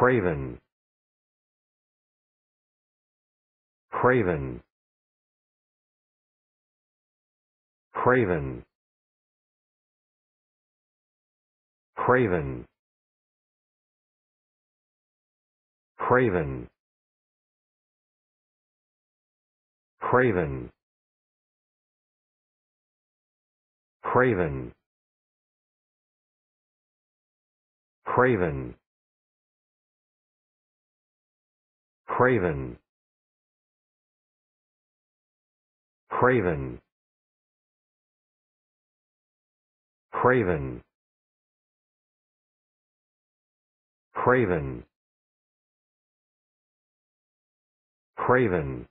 Craven. Craven. Craven. Craven. Craven. Craven. Craven. Craven. Craven. Craven. Craven. Craven. Craven.